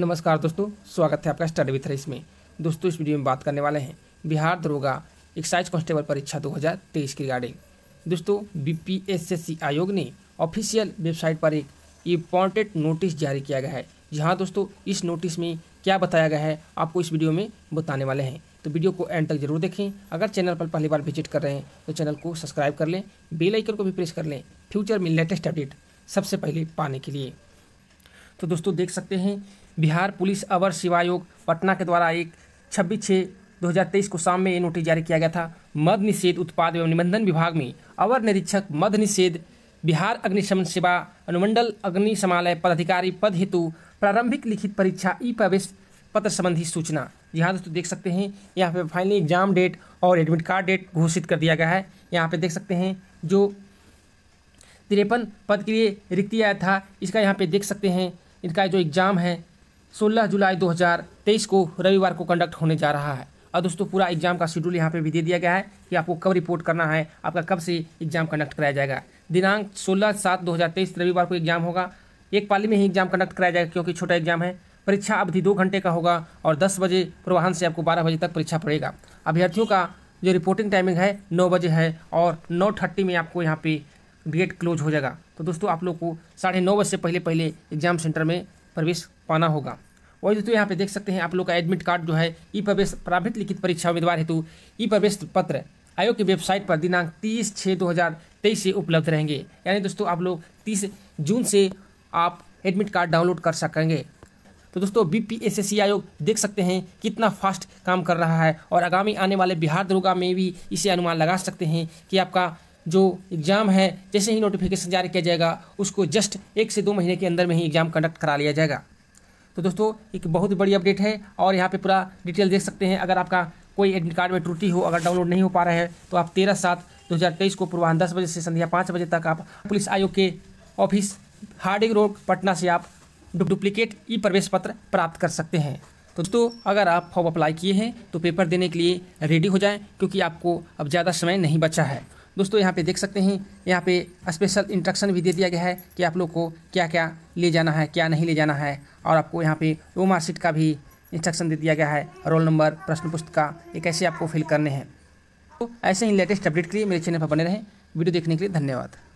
नमस्कार दोस्तों स्वागत है आपका स्टडी विथ रेस में दोस्तों इस वीडियो में बात करने वाले हैं बिहार दरोगा एक्साइज कांस्टेबल परीक्षा 2023 की रिगार्डिंग दोस्तों बीपीएसएससी आयोग ने ऑफिशियल वेबसाइट पर एक इम्पोर्टेंट नोटिस जारी किया गया है जहां दोस्तों इस नोटिस में क्या बताया गया है आपको इस वीडियो में बताने वाले हैं तो वीडियो को एंड तक जरूर देखें अगर चैनल पर पहली बार विजिट कर रहे हैं तो चैनल को सब्सक्राइब कर लें बेलाइकन को भी प्रेस कर लें फ्यूचर में लेटेस्ट अपडेट सबसे पहले पाने के लिए तो दोस्तों देख सकते हैं बिहार पुलिस अवर सेवा आयोग पटना के द्वारा एक छब्बीस छः तेईस को शाम में ये नोटिस जारी किया गया था मद निषेध उत्पाद एवं निबंधन विभाग में अवर निरीक्षक मद निषेध बिहार अग्निशमन सेवा अनुमंडल अग्नि समालय पदाधिकारी पद हेतु प्रारंभिक लिखित परीक्षा ई प्रवेश पत्र संबंधी सूचना यहाँ दोस्तों देख सकते हैं यहाँ पे फाइनली एग्जाम डेट और एडमिट कार्ड डेट घोषित कर दिया गया है यहाँ पे देख सकते हैं जो तिरपन पद के लिए रिक्त आया था इसका यहाँ पे देख सकते हैं इनका जो एग्ज़ाम है 16 जुलाई 2023 को रविवार को कंडक्ट होने जा रहा है और दोस्तों पूरा एग्जाम का शेड्यूल यहाँ पे भी दे दिया गया है कि आपको कब रिपोर्ट करना है आपका कब से एग्जाम कंडक्ट कराया जाएगा दिनांक 16 सात 2023 रविवार को एग्जाम होगा एक पाली में ही एग्जाम कंडक्ट कराया जाएगा क्योंकि छोटा एग्जाम है परीक्षा अवधि दो घंटे का होगा और दस बजे प्रवाहन से आपको बारह बजे तक परीक्षा पड़ेगा अभ्यर्थियों का जो रिपोर्टिंग टाइमिंग है नौ बजे है और नौ थर्टी में आपको यहाँ पे गेट क्लोज हो जाएगा तो दोस्तों आप लोग को साढ़े नौ बजे से पहले पहले एग्ज़ाम सेंटर में प्रवेश पाना होगा वही दोस्तों यहाँ पे देख सकते हैं आप लोग का एडमिट कार्ड जो है ई प्रवेश प्रावित लिखित परीक्षा उम्मीदवार हेतु ई प्रवेश पत्र आयोग की वेबसाइट पर दिनांक तीस छः दो हज़ार तेईस से उपलब्ध रहेंगे यानी दोस्तों आप लोग तीस जून से आप एडमिट कार्ड डाउनलोड कर सकेंगे तो दोस्तों B P S S C आयोग देख सकते हैं कितना फास्ट काम कर रहा है और आगामी आने वाले बिहार दरोगा में भी इसे अनुमान लगा सकते हैं कि आपका जो एग्ज़ाम है जैसे ही नोटिफिकेशन जारी किया जाएगा उसको जस्ट एक से दो महीने के अंदर में ही एग्ज़ाम कंडक्ट करा लिया जाएगा तो दोस्तों एक बहुत बड़ी अपडेट है और यहाँ पे पूरा डिटेल देख सकते हैं अगर आपका कोई एडमिट कार्ड में त्रुटि हो अगर डाउनलोड नहीं हो पा रहा है तो आप तेरह सात दो हज़ार तेईस को पूर्वाहन दस बजे से संध्या पाँच बजे तक आप पुलिस आयोग के ऑफिस हार्डिंग रोड पटना से आप डुप्लीकेट ई प्रवेश पत्र प्राप्त कर सकते हैं तो दोस्तों अगर आप फॉर्म अप्लाई किए हैं तो पेपर देने के लिए रेडी हो जाएं क्योंकि आपको अब ज़्यादा समय नहीं बचा है दोस्तों यहाँ पे देख सकते हैं यहाँ पे स्पेशल इंस्ट्रक्शन भी दे दिया गया है कि आप लोग को क्या क्या ले जाना है क्या नहीं ले जाना है और आपको यहाँ पे वो मार्कशीट का भी इंस्ट्रक्शन दे दिया गया है रोल नंबर प्रश्न पुस्तक ये कैसे आपको फिल करने हैं तो ऐसे ही लेटेस्ट अपडेट के लिए मेरे चैनल पर बने रहें वीडियो देखने के लिए धन्यवाद